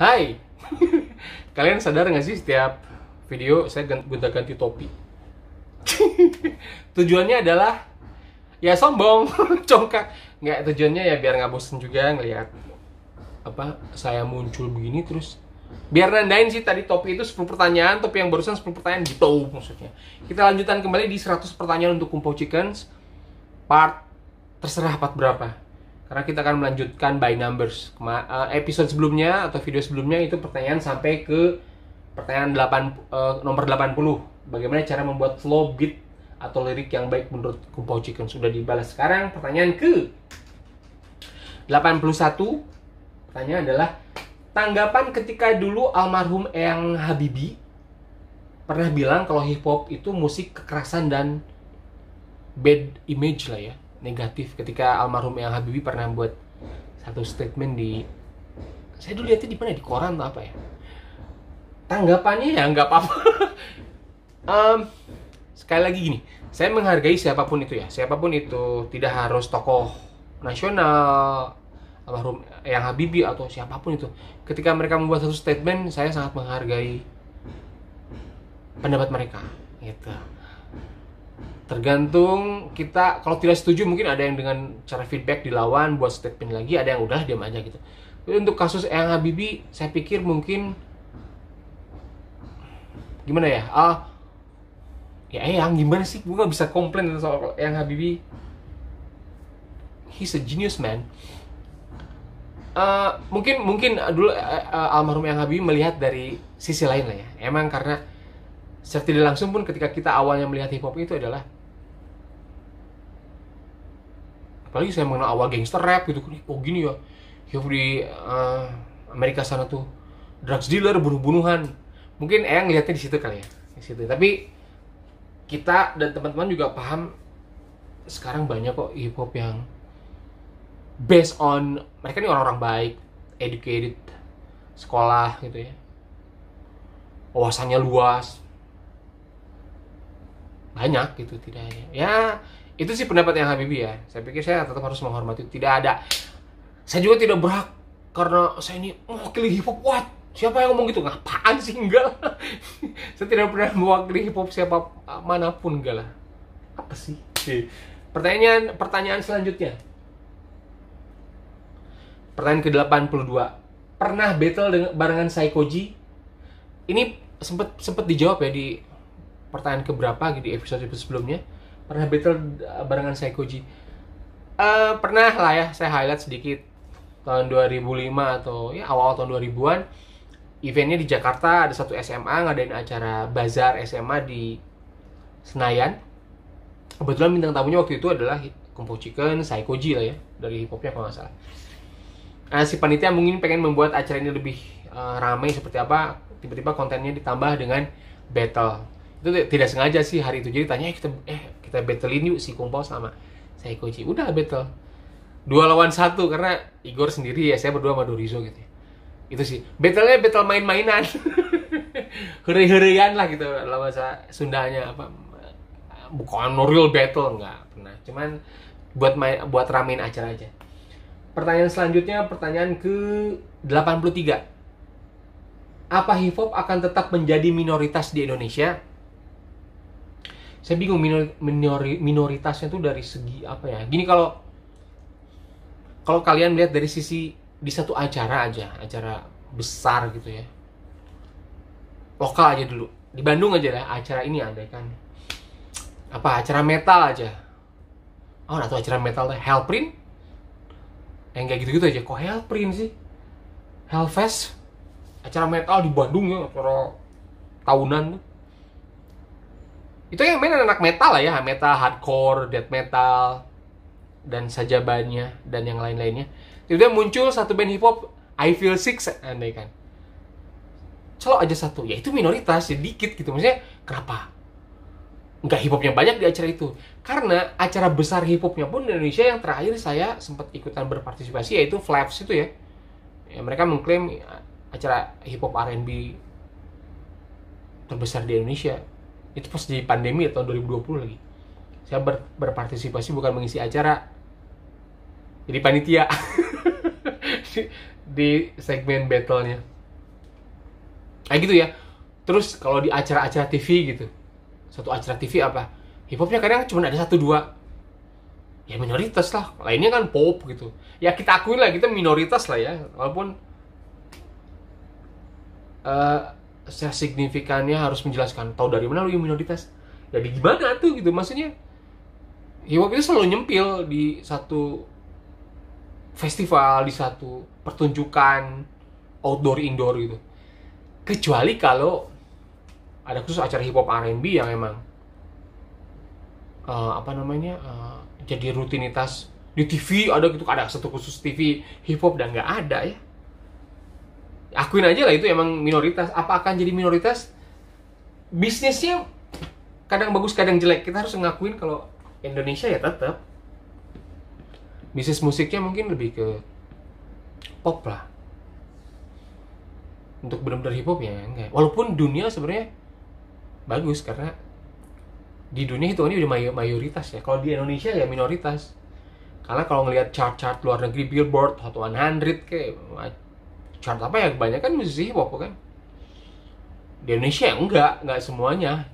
Hai, kalian sadar nggak sih setiap video saya gonta ganti topi? tujuannya adalah ya sombong, congkak. Nggak tujuannya ya biar nggak bosen juga ngelihat apa saya muncul begini terus biar nandain sih tadi topi itu 10 pertanyaan topi yang barusan 10 pertanyaan gitu maksudnya kita lanjutkan kembali di 100 pertanyaan untuk kumpo chickens part terserah part berapa karena kita akan melanjutkan by numbers eh, episode sebelumnya atau video sebelumnya itu pertanyaan sampai ke pertanyaan 8 uh, eh, nomor 80 bagaimana cara membuat flow beat atau lirik yang baik menurut Kumpau Chicken sudah dibalas sekarang pertanyaan ke 81 pertanyaan adalah tanggapan ketika dulu almarhum Eyang Habibi pernah bilang kalau hip hop itu musik kekerasan dan bad image lah ya negatif ketika almarhum yang Habibie pernah buat satu statement di saya dulu lihatnya di mana di koran atau apa ya tanggapannya ya nggak apa-apa um, sekali lagi gini saya menghargai siapapun itu ya siapapun itu tidak harus tokoh nasional almarhum yang Habibie atau siapapun itu ketika mereka membuat satu statement saya sangat menghargai pendapat mereka gitu tergantung kita kalau tidak setuju mungkin ada yang dengan cara feedback dilawan buat statement lagi ada yang udah diam aja gitu Tapi untuk kasus yang Habibi saya pikir mungkin gimana ya ah ya Eyang gimana sih gue gak bisa komplain soal yang Habibi he's a genius man uh, mungkin mungkin dulu uh, uh, almarhum yang Habibi melihat dari sisi lain lah ya emang karena secara tidak langsung pun ketika kita awalnya melihat hip hop itu adalah apalagi saya mengenal awal gangster rap gitu kan. oh gini ya hidup di uh, Amerika sana tuh drugs dealer bunuh-bunuhan mungkin Eyang lihatnya di situ kali ya di situ tapi kita dan teman-teman juga paham sekarang banyak kok hip hop yang based on mereka ini orang-orang baik educated sekolah gitu ya wawasannya luas banyak gitu tidak ya itu sih pendapat yang Habibi ya saya pikir saya tetap harus menghormati tidak ada saya juga tidak berhak karena saya ini mewakili hip hop what siapa yang ngomong gitu Ngapain sih enggak saya tidak pernah mewakili hip hop siapa ah, manapun enggak lah apa sih pertanyaan pertanyaan selanjutnya pertanyaan ke 82 pernah battle dengan barengan Saikoji ini sempet sempet dijawab ya di pertanyaan keberapa gitu, di episode episode sebelumnya pernah battle uh, barengan Saikoji uh, eh, pernah lah ya saya highlight sedikit tahun 2005 atau ya awal tahun 2000-an eventnya di Jakarta ada satu SMA ngadain acara bazar SMA di Senayan kebetulan bintang tamunya waktu itu adalah Kempo Chicken, Saikoji lah ya dari hip hopnya kalau nggak salah nah, si panitia mungkin pengen membuat acara ini lebih uh, ramai seperti apa tiba-tiba kontennya ditambah dengan battle itu tidak sengaja sih hari itu jadi tanya eh kita eh kita battlein yuk si Kumpau sama saya Saikoji udah battle dua lawan satu karena Igor sendiri ya saya berdua sama Dorizo gitu ya itu sih battle nya battle main-mainan hore hurian lah gitu lah bahasa Sundanya apa bukan no real battle nggak pernah cuman buat main buat ramein acara aja pertanyaan selanjutnya pertanyaan ke 83 apa hip hop akan tetap menjadi minoritas di Indonesia saya bingung minor, minor, minoritasnya itu dari segi apa ya gini kalau kalau kalian lihat dari sisi di satu acara aja acara besar gitu ya lokal aja dulu di Bandung aja lah acara ini ada kan apa acara metal aja oh atau acara metal deh Hellprint yang kayak gitu-gitu aja kok Hellprint sih Hellfest acara metal di Bandung ya acara tahunan tuh itu yang main anak metal lah ya metal hardcore death metal dan sajabannya dan yang lain-lainnya tiba-tiba muncul satu band hip hop I Feel Six andai kan celok aja satu ya itu minoritas sedikit ya gitu maksudnya kenapa nggak hip hopnya banyak di acara itu karena acara besar hip hopnya pun di Indonesia yang terakhir saya sempat ikutan berpartisipasi yaitu Flaps itu ya, ya mereka mengklaim acara hip hop R&B terbesar di Indonesia itu pas di pandemi ya, ribu tahun 2020 lagi saya ber, berpartisipasi bukan mengisi acara jadi panitia di, segmen battlenya kayak gitu ya terus kalau di acara-acara TV gitu satu acara TV apa hip hopnya kadang cuma ada satu dua ya minoritas lah lainnya kan pop gitu ya kita akui lah kita minoritas lah ya walaupun eh, sesignifikannya harus menjelaskan tahu dari mana lu minoritas jadi ya, gimana tuh gitu maksudnya Hip-hop ya, itu selalu nyempil di satu festival, di satu pertunjukan outdoor indoor gitu. Kecuali kalau ada khusus acara hip hop R&B yang emang uh, apa namanya uh, jadi rutinitas di TV ada gitu ada satu khusus TV hip hop dan nggak ada ya akuin aja lah itu emang minoritas apa akan jadi minoritas bisnisnya kadang bagus kadang jelek kita harus ngakuin kalau Indonesia ya tetap bisnis musiknya mungkin lebih ke pop lah untuk benar-benar hip hop ya enggak walaupun dunia sebenarnya bagus karena di dunia itu ini udah mayoritas ya kalau di Indonesia ya minoritas karena kalau ngelihat chart-chart luar negeri Billboard Hot 100 kayak chart apa ya Banyak kan musisi hip hop kan di Indonesia ya? enggak enggak semuanya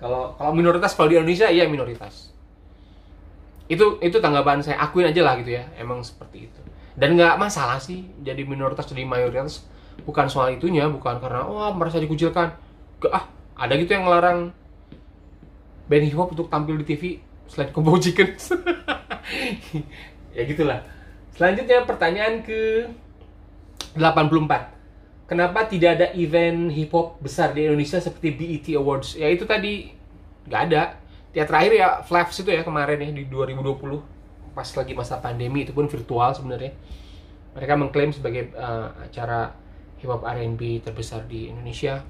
kalau kalau minoritas kalau di Indonesia iya minoritas itu itu tanggapan saya akuin aja lah gitu ya emang seperti itu dan nggak masalah sih jadi minoritas jadi mayoritas bukan soal itunya bukan karena wah oh, merasa dikucilkan gak ah ada gitu yang ngelarang band hip hop untuk tampil di TV selain Combo Chicken ya gitulah selanjutnya pertanyaan ke 84. Kenapa tidak ada event hip hop besar di Indonesia seperti BET Awards? Ya itu tadi nggak ada. Ya terakhir ya Flaps itu ya kemarin ya di 2020 pas lagi masa pandemi itu pun virtual sebenarnya. Mereka mengklaim sebagai uh, acara hip hop R&B terbesar di Indonesia.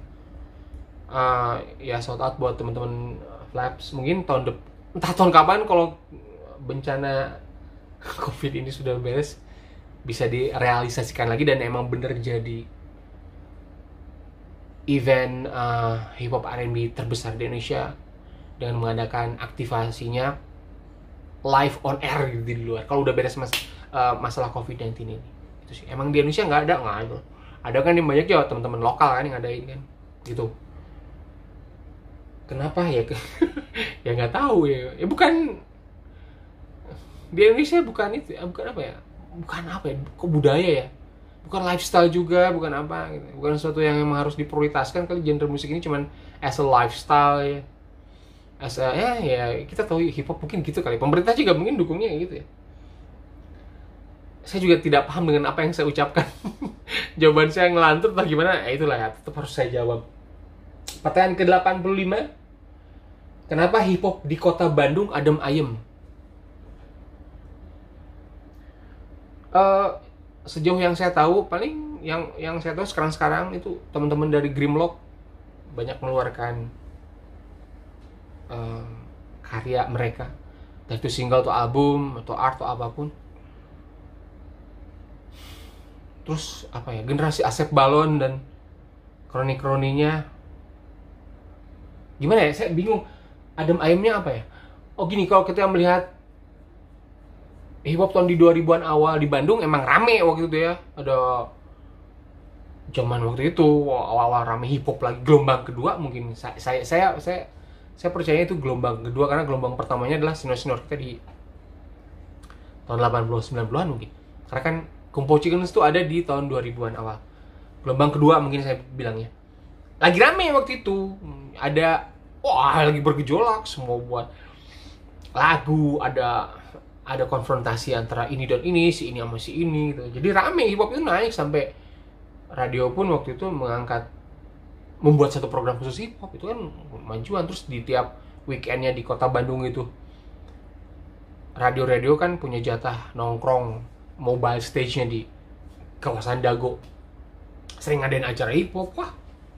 Uh, ya shout out buat teman-teman eh, Flaps. Mungkin tahun depan entah tahun kapan kalau bencana COVID ini sudah beres, bisa direalisasikan lagi dan emang bener jadi event uh, eh, hip hop R&B terbesar di Indonesia dengan mengadakan aktivasinya live on air gitu di luar kalau udah beres mas uh, masalah covid-19 ini itu sih emang di Indonesia nggak ada nggak ada ada kan yang banyak ya teman-teman lokal kan yang ngadain kan gitu kenapa ya ya nggak tahu ya ya bukan di Indonesia bukan itu eh, bukan apa ya bukan apa ya kok budaya ya bukan lifestyle juga bukan apa gitu bukan sesuatu yang emang harus diprioritaskan kali genre musik ini cuman as a lifestyle ya as a, ya ya kita tahu hip hop mungkin gitu kali pemerintah juga mungkin dukungnya gitu ya saya juga tidak paham dengan apa yang saya ucapkan jawaban saya ngelantur atau gimana ya itulah ya tetap harus saya jawab pertanyaan ke 85 kenapa hip hop di kota Bandung adem ayem uh, sejauh yang saya tahu paling yang yang saya tahu sekarang-sekarang itu teman-teman dari Grimlock banyak mengeluarkan uh, karya mereka dari itu single atau album atau art atau apapun terus apa ya generasi Asep Balon dan kroni-kroninya gimana ya saya bingung adem Ayemnya apa ya oh gini kalau kita melihat hip hop tahun di 2000-an awal di Bandung emang rame waktu itu ya ada zaman waktu itu awal-awal rame hip hop lagi gelombang kedua mungkin saya saya saya saya, saya percaya itu gelombang kedua karena gelombang pertamanya adalah senior-senior kita di tahun 80 90-an mungkin karena kan Kumpo Chickens itu ada di tahun 2000-an awal gelombang kedua mungkin saya bilangnya lagi rame waktu itu ada wah lagi bergejolak semua buat lagu ada ada konfrontasi antara ini dan ini si ini sama si ini gitu jadi rame hip hop itu naik sampai radio pun waktu itu mengangkat membuat satu program khusus hip hop itu kan majuan terus di tiap weekendnya di kota Bandung itu radio-radio kan punya jatah nongkrong mobile stage-nya di kawasan Dago sering ngadain acara hip hop wah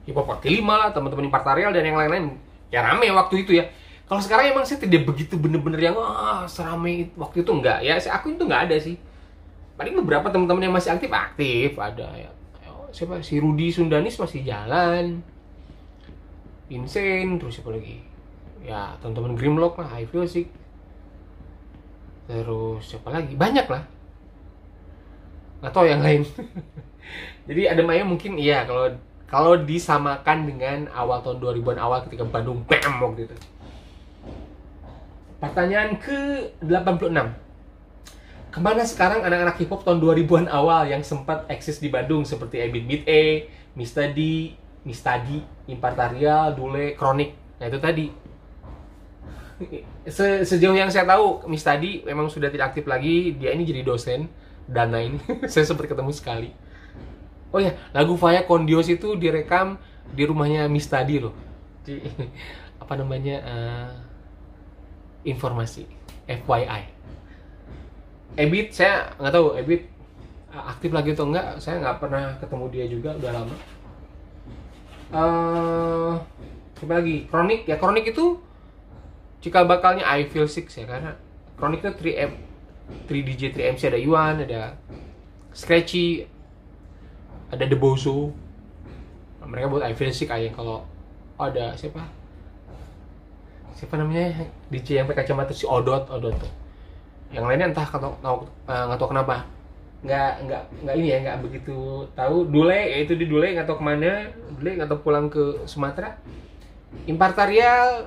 hip hop kaki lima lah teman-teman impartarial dan yang lain-lain ya rame waktu itu ya kalau sekarang emang saya tidak begitu bener-bener yang ah, seramai seramai waktu itu enggak ya. Saya aku itu enggak ada sih. Paling beberapa teman-teman yang masih aktif aktif ada ya, ya. Siapa si Rudi Sundanis masih jalan. Vincent terus siapa lagi? Ya, teman-teman Grimlock lah, feel Terus siapa lagi? Banyak lah. Gak tau yang lain. Jadi ada Maya mungkin iya kalau kalau disamakan dengan awal tahun 2000-an awal ketika Bandung BAM waktu itu. Pertanyaan ke-86. Kemana sekarang anak-anak hip hop tahun 2000-an awal yang sempat eksis di Bandung seperti Ebit Beat A, Mista D, Mistadi, Impartarial, Dule, Kronik. Nah itu tadi. Se Sejauh yang saya tahu, Mistadi memang sudah tidak aktif lagi. Dia ini jadi dosen. Dana ini saya sempat ketemu sekali. Oh ya, lagu Faya Kondios itu direkam di rumahnya Mistadi loh. Di, apa namanya? Uh, informasi FYI Ebit saya nggak tahu Ebit aktif lagi atau enggak saya nggak pernah ketemu dia juga udah lama uh, lagi kronik ya kronik itu cikal bakalnya I feel Six ya karena kronik itu 3M 3DJ 3MC ada Yuan ada Scratchy ada The Bozo mereka buat I feel Six aja kalau ada siapa siapa namanya DJ yang pakai kacamata si Odot Odot tuh yang lainnya entah nggak tahu eh, nggak tahu kenapa nggak nggak nggak ini ya nggak begitu tahu Dule ya itu di Dule nggak tahu kemana Dule nggak tahu pulang ke Sumatera Impartarial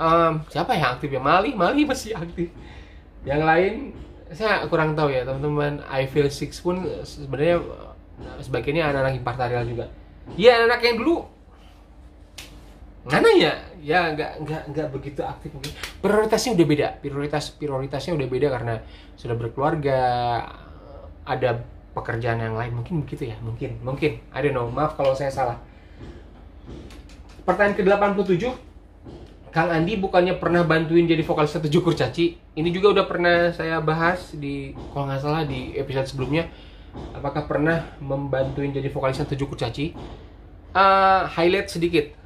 um, siapa yang aktif ya Mali Mali masih aktif yang lain saya kurang tahu ya teman-teman I feel six pun sebenarnya eh, sebagainya anak-anak impartarial juga iya anak-anak yang dulu mana ya ya nggak nggak nggak begitu aktif mungkin prioritasnya udah beda prioritas prioritasnya udah beda karena sudah berkeluarga ada pekerjaan yang lain mungkin begitu ya mungkin mungkin I don't know maaf kalau saya salah pertanyaan ke 87 Kang Andi bukannya pernah bantuin jadi vokalis satu Jukur Caci ini juga udah pernah saya bahas di kalau nggak salah di episode sebelumnya apakah pernah membantuin jadi vokalis satu Jukur Caci uh, highlight sedikit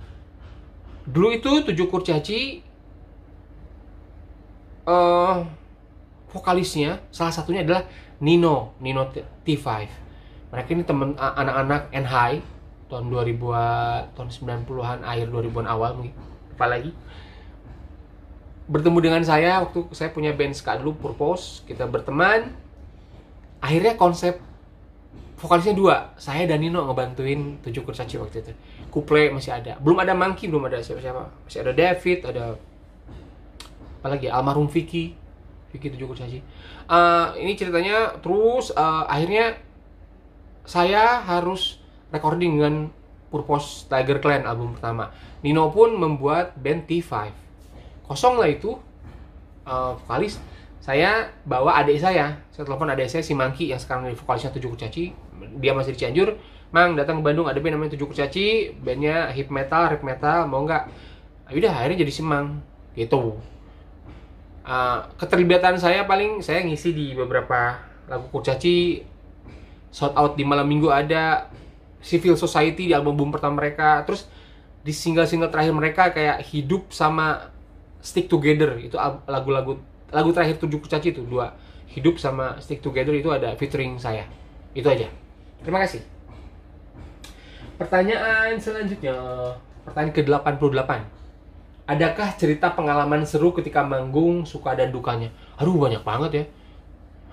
dulu itu tujuh kurcaci uh, vokalisnya salah satunya adalah Nino Nino T5 mereka ini temen anak anak N High tahun 2000 tahun 90-an akhir 2000-an awal mungkin apa lagi bertemu dengan saya waktu saya punya band ska dulu Purpose kita berteman akhirnya konsep vokalisnya dua saya dan Nino ngebantuin tujuh kursaci waktu itu kuple masih ada belum ada Monkey belum ada siapa-siapa masih ada David ada apa lagi ya? almarhum Vicky Vicky tujuh kursaci uh, eh, ini ceritanya terus uh, akhirnya saya harus recording dengan Purpose Tiger Clan album pertama Nino pun membuat band T5 kosong lah itu uh, vokalis saya bawa adik saya saya telepon adik saya si Mangki yang sekarang di vokalisnya Tujuh kucaci dia masih di Cianjur Mang datang ke Bandung ada band namanya Tujuh kucaci bandnya hip metal rap metal mau nggak ah, udah akhirnya jadi Simang gitu uh, keterlibatan saya paling saya ngisi di beberapa lagu kucaci shout out di malam minggu ada Civil Society di album boom pertama mereka terus di single-single terakhir mereka kayak hidup sama stick together itu lagu-lagu lagu terakhir tujuh kucaci itu dua hidup sama stick together itu ada featuring saya itu aja terima kasih pertanyaan selanjutnya pertanyaan ke 88 adakah cerita pengalaman seru ketika manggung suka dan dukanya aduh banyak banget ya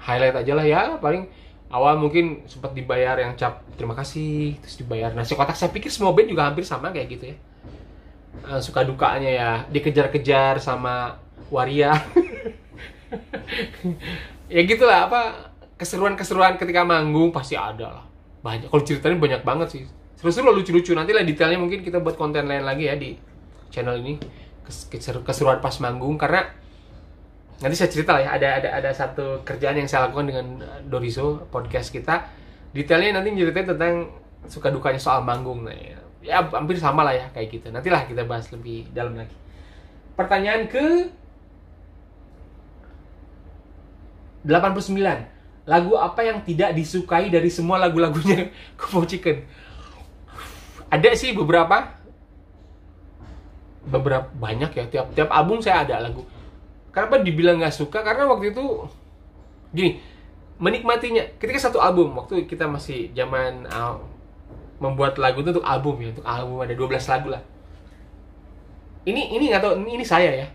highlight aja lah ya paling awal mungkin sempat dibayar yang cap terima kasih terus dibayar nasi kotak saya pikir semua band juga hampir sama kayak gitu ya eh, suka dukanya ya dikejar-kejar sama waria ya gitulah apa keseruan-keseruan ketika manggung pasti ada lah banyak kalau ceritanya banyak banget sih seru-seru lucu-lucu nanti lah detailnya mungkin kita buat konten lain lagi ya di channel ini keseruan pas manggung karena nanti saya cerita lah ya ada ada ada satu kerjaan yang saya lakukan dengan eh, Doriso podcast kita detailnya nanti ceritain tentang suka dukanya soal manggung nah, ya. ya hampir sama lah ya kayak gitu nantilah kita bahas lebih dalam lagi pertanyaan ke 89. Lagu apa yang tidak disukai dari semua lagu-lagunya Kumo Chicken? Ada sih beberapa. Beberapa banyak ya tiap tiap album saya ada lagu. Kenapa dibilang nggak suka? Karena waktu itu gini, menikmatinya. Ketika satu album waktu kita masih zaman uh, membuat lagu itu untuk album ya, untuk album ada 12 lagu lah. Ini ini nggak tahu ini, ini saya ya.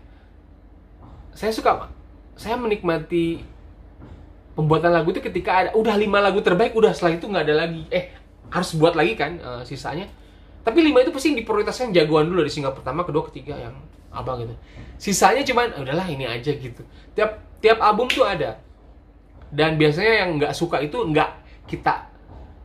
Saya suka saya menikmati pembuatan lagu itu ketika ada udah lima lagu terbaik udah setelah itu nggak ada lagi eh harus buat lagi kan uh, sisanya tapi lima itu pasti diprioritaskan jagoan dulu dari single pertama kedua ketiga yang apa gitu sisanya cuman eh, udahlah ini aja gitu tiap tiap album tuh ada dan biasanya yang nggak suka itu nggak kita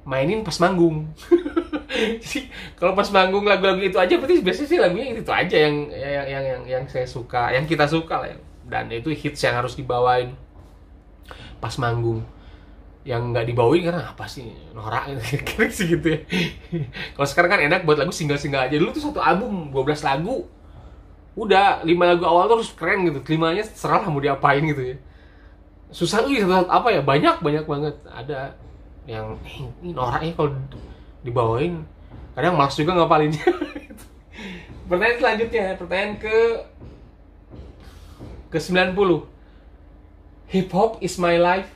mainin pas manggung jadi kalau pas manggung lagu-lagu itu aja berarti biasanya sih lagunya itu, itu aja yang yang yang yang, yang saya suka yang kita suka lah ya. dan itu hits yang harus dibawain pas manggung yang nggak dibawain karena apa sih norak gitu, kira sih gitu ya kalau sekarang kan enak buat lagu single-single aja dulu tuh satu album 12 lagu udah lima lagu awal tuh harus keren gitu kelimanya serah mau diapain gitu ya susah ih satu gitu, apa ya banyak banyak banget ada yang eh, ini norak ya kalau dibawain kadang malas juga ngapalinnya pertanyaan selanjutnya pertanyaan ke ke 90 hip hop is my life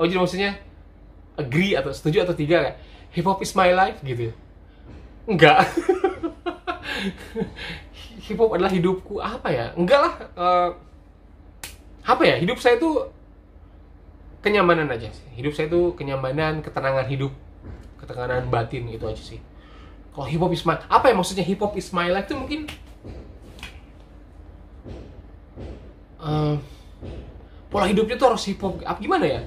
oh jadi maksudnya agree atau setuju atau tidak kayak hip hop is my life gitu ya? enggak hip hop adalah hidupku apa ya enggak lah uh, apa ya hidup saya tuh kenyamanan aja sih hidup saya tuh kenyamanan ketenangan hidup ketenangan batin gitu aja sih kalau hip hop is my apa ya maksudnya hip hop is my life tuh mungkin uh, pola hidupnya tuh harus hip hop apa gimana ya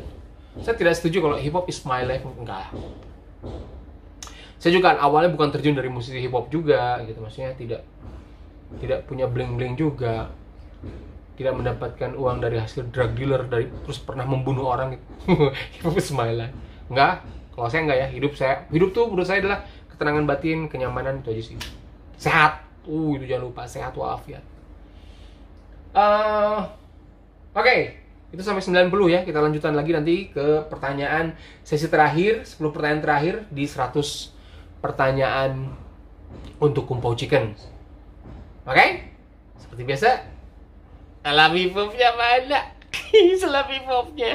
saya tidak setuju kalau hip hop is my life enggak saya juga kan awalnya bukan terjun dari musisi hip hop juga gitu maksudnya tidak tidak punya bling bling juga tidak mendapatkan uang dari hasil drug dealer dari terus pernah membunuh orang gitu hip hop is my life enggak kalau saya enggak ya hidup saya hidup tuh menurut saya adalah ketenangan batin kenyamanan itu aja sih sehat uh itu jangan lupa sehat walafiat uh, oke okay. Itu sampai 90 ya. Kita lanjutan lagi nanti ke pertanyaan sesi terakhir, 10 pertanyaan terakhir di 100 pertanyaan untuk kumpau chicken. Oke? Okay? Seperti biasa, alami popnya mana? Selami popnya.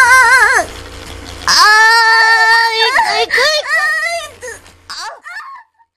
Ah, ah, ikut, ikut.